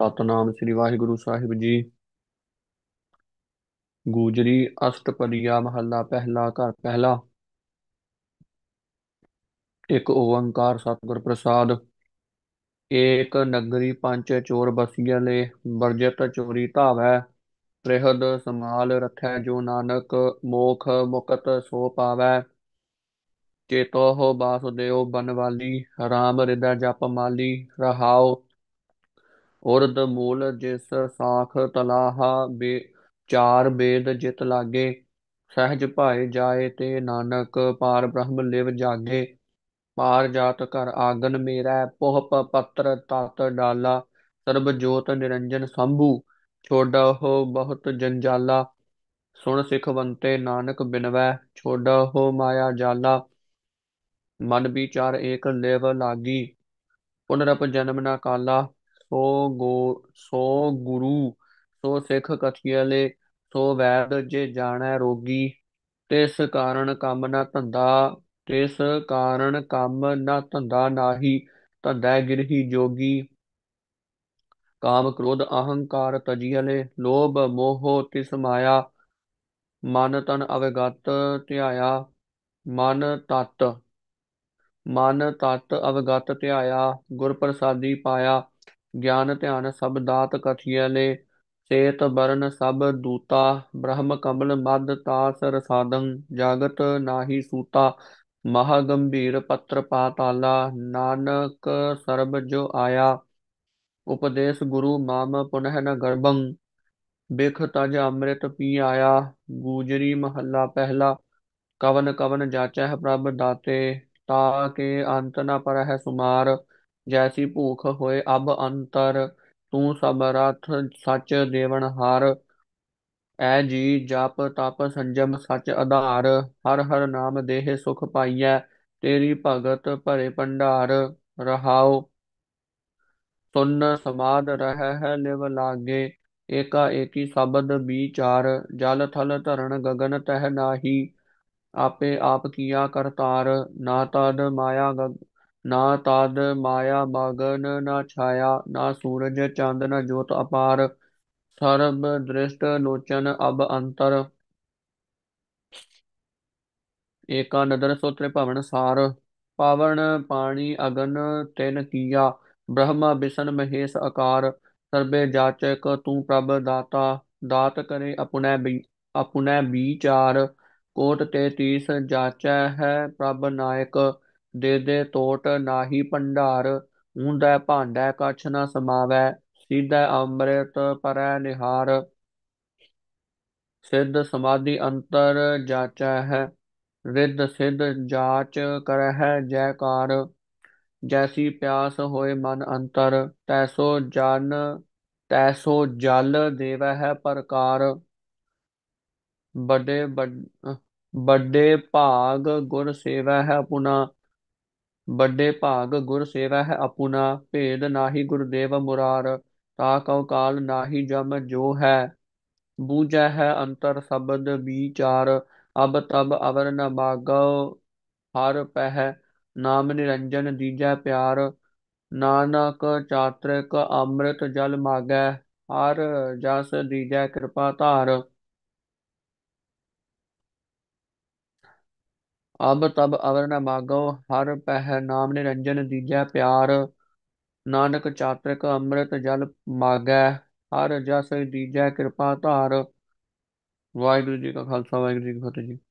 ਸਤਨਾਮ ਸ੍ਰੀ ਵਾਹਿਗੁਰੂ ਸਾਹਿਬ ਜੀ ਗੂਜਰੀ ਅਸ਼ਟਪਦੀਆ ਮਹੱਲਾ ਪਹਿਲਾ ਘਰ ਪਹਿਲਾ ਇੱਕ ਓੰਕਾਰ ਸਤਿਗੁਰ ਪ੍ਰਸਾਦ ਏਕ ਨਗਰੀ ਪੰਜ ਚੋਰ ਬਸੀਆਂ ਲੈ ਵਰਜਤ ਚੋਰੀ ਧਾਵੈ ਰਹਿਦ ਸਮਾਲ ਰੱਖੈ ਜੋ ਨਾਨਕ ਮੋਖ ਮੁਕਤ ਸੋ ਪਾਵੈ ਚੇਤੋ ਹੋ ਬਾਸੁਦੇਵ ਬਨਵਾਲੀ ਰਾਮ ਰਿਦਾ ਜਪ ਮਾਲੀ ਰਹਾਓ ਉਰਦ ਮੂਲ ਜਿਸ ਸਾਖ ਤਲਾਹਾ ਬੇ ਚਾਰ ਬੇਦ ਜਿਤ ਲਾਗੇ ਸਹਿਜ ਭਾਏ ਜਾਏ ਤੇ ਨਾਨਕ ਪਾਰ ਬ੍ਰਹਮ ਲਿਵ ਜਾਗੇ ਪਾਰ ਜਾਤ ਕਰ ਆਗਨ ਮੇਰਾ ਪੋਹ ਪਤਰ ਤਤ ਡਾਲਾ ਸਰਬ ਜੋਤ ਨਿਰੰਜਨ ਸੰਭੂ ਛੋੜਾ ਹੋ ਬਹੁਤ ਜੰਜਾਲਾ ਸੁਣ ਸਿਖਵੰਤੇ ਨਾਨਕ ਬਿਨਵੈ ਛੋੜਾ ਹੋ ਮਾਇਆ ਜਾਲਾ ਮਨ ਵਿਚਾਰ ਏਕ ਲੇਵ ਲਾਗੀ ਪੁਨਰਪ ਜਨਮ ਨਾ ਕਾਲਾ ਸੋ ਗੋ ਸੋ ਗੁਰੂ ਸੋ ਸਿੱਖ ਲੈ ਸੋ ਵੈਦ ਜੇ ਜਾਣੈ ਰੋਗੀ ਤਿਸ ਕਾਰਨ ਕੰਮ ਨਾ ਧੰਦਾ ਤਿਸ ਕਾਰਨ ਕੰਮ ਨਾ ਧੰਦਾ ਨਾਹੀ ਧੰਦਾ ਗਿਰਹੀ ਜੋਗੀ ਕਾਮ ਕ੍ਰੋਧ ਅਹੰਕਾਰ ਲੈ ਲੋਭ ਮੋਹ ਤਿਸ ਮਾਇਆ ਮਨ ਤਨ ਅਵਗਤ ਧਿਆਇਆ ਮਨ ਤਤ ਮਨ ਤਤ ਅਵਗਤ ਧਿਆਇਆ ਗੁਰ ਪ੍ਰਸਾਦੀ ਪਾਇਆ ਗਿਆਨ ਧਿਆਨ ਸਭ ਦਾਤ ਕਥਿਆ ਲੈ ਸੇਤ ਬਰਨ ਸਭ ਦੂਤਾ ਬ੍ਰਹਮ ਕਮਲ ਮਦ ਤਾਸ ਰਸਾਦੰ ਜਾਗਤ ਨਾਹੀ ਸੂਤਾ ਮਹਾ ਗੰਭੀਰ ਪੱਤਰ ਪਾਤਾਲਾ ਨਾਨਕ ਸਰਬ ਜੋ ਆਇਆ ਉਪਦੇਸ਼ ਗੁਰੂ ਮਾਮ ਪੁਨਹ ਨ ਗਰਭੰ ਬਿਖ ਤਜ ਅੰਮ੍ਰਿਤ ਪੀ ਆਇਆ ਗੂਜਰੀ ਮਹੱਲਾ ਪਹਿਲਾ ਕਵਨ ਕਵਨ ਜਾਚੈ ਪ੍ਰਭ ਦਾਤੇ ਤਾ ਕੇ ਅੰਤ ਨ ਪਰ ਹੈ ਸੁਮਾਰ ਜੈਸੀ ਭੂਖ ਹੋਏ ਅਬ ਅੰਤਰ ਤੂੰ ਸਭ ਰਥ ਸੱਚ ਦੇਵਨ ਹਾਰ ਐ ਜੀ ਜਪ ਤਪ ਸੰਜਮ ਸੱਚ ਆਧਾਰ ਹਰ ਹਰ ਨਾਮ ਦੇਹ ਸੁਖ ਪਾਈਐ ਤੇਰੀ ਭਗਤ ਭਰੇ ਭੰਡਾਰ ਰਹਾਉ ਸੁਨ ਸਮਾਦ ਰਹਿ ਹੈ ਲਿਵ ਲਾਗੇ ਏਕਾ ਏਕੀ ਸ਼ਬਦ ਵਿਚਾਰ ਜਲ ਥਲ ਧਰਨ ਗਗਨ ਤਹ ਨਾਹੀ ਆਪੇ ਆਪ ਕੀਆ ਕਰਤਾਰ ਨਾ ਤਦ ਮਾਇਆ ਗਗ- ਨਾ ਤਦ ਮਾਇਆ ਮਗਨ ਨਾ ਛਾਇਆ ਨਾ ਸੂਰਜ ਚੰਦ ਨਾ ਜੋਤ ਅਪਾਰ ਸਰਬ ਦ੍ਰਿਸ਼ਟ ਲੋਚਨ ਅਬ ਅੰਤਰ ਏਕਾ ਨਦਰ ਸੋ ਭਵਨ ਸਾਰ ਪਾਵਨ ਪਾਣੀ ਅਗਨ ਤੈਨ ਕੀਆ ਬ੍ਰਹਮਾ ਬਿਸ਼ਨ ਮਹੇਸ਼ ਆਕਾਰ ਸਰਬੇ ਜਾਚਕ ਤੂੰ ਪ੍ਰਭ ਦਾਤਾ ਦਾਤ ਕਰੇ ਅਪੁਨੈ ਆਪਣੇ ਵਿਚਾਰ ਕੋਟ ਤੇ 33 ਜਾਚੈ ਹੈ ਪ੍ਰਭ ਨਾਇਕ ਦੇ ਦੇ ਤੋਟ ਨਾਹੀ ਭੰਡਾਰ ਹੁੰਦਾ ਭਾਂਡਾ ਕਛ ਨਾ ਸਮਾਵੈ ਸਿੱਧਾ ਅੰਮ੍ਰਿਤ ਪਰੈ ਨਿਹਾਰ ਸਿੱਧ ਸਮਾਧੀ ਅੰਤਰ ਜਾਚੈ ਹੈ ਰਿੱਧ ਸਿੱਧ ਜਾਚ ਕਰਹਿ ਜੈਕਾਰ ਜੈਸੀ ਪਿਆਸ ਹੋਏ ਮਨ ਅੰਤਰ ਤੈਸੋ ਜਨ ਤੈਸੋ ਜਲ ਦੇਵੈ ਹੈ ਪ੍ਰਕਾਰ ਵੱਡੇ ਵੱਡੇ ਭਾਗ ਗੁਰ ਸੇਵਾ ਹੈ ਪੁਨਾ ਵੱਡੇ ਭਾਗ ਗੁਰ ਸੇਵਾ ਹੈ ਆਪੁਨਾ ਭੇਦ ਨਾਹੀ ਗੁਰਦੇਵ ਮੁਰਾਰ ਤਾ ਕਉ ਕਾਲ ਨਾਹੀ ਜਮ ਜੋ ਹੈ ਬੂਝੈ ਹੈ ਅੰਤਰ ਸ਼ਬਦ ਵਿਚਾਰ ਅਬ ਤਬ ਅਵਰ ਨ ਮਾਗਉ ਹਰ ਪਹਿ ਨਾਮ ਨਿਰੰਜਨ ਦੀਜੈ ਪਿਆਰ ਨਾਨਕ ਚਾਤ੍ਰਿਕ ਅੰਮ੍ਰਿਤ ਜਲ ਮਾਗੈ ਹਰ ਜਸ ਦੀਜੈ ਕਿਰਪਾ ਧਾਰ ਅਬ ਤਬ ਅਵਰ ਨ ਮਾਗੋ ਹਰ ਪਹਿ ਨਾਮ ਨਿਰੰਜਨ ਦੀਜੈ ਪਿਆਰ ਨਾਨਕ ਚਾਤ੍ਰਿਕ ਅੰਮ੍ਰਿਤ ਜਲ ਮਾਗੈ ਹਰ ਜਸ ਦੀਜੈ ਕਿਰਪਾ ਧਾਰ ਵਾਹਿਗੁਰੂ ਜੀ ਕਾ ਖਾਲਸਾ ਵਾਹਿਗੁਰੂ ਜੀ ਕੀ ਫਤਿਹ ਜੀ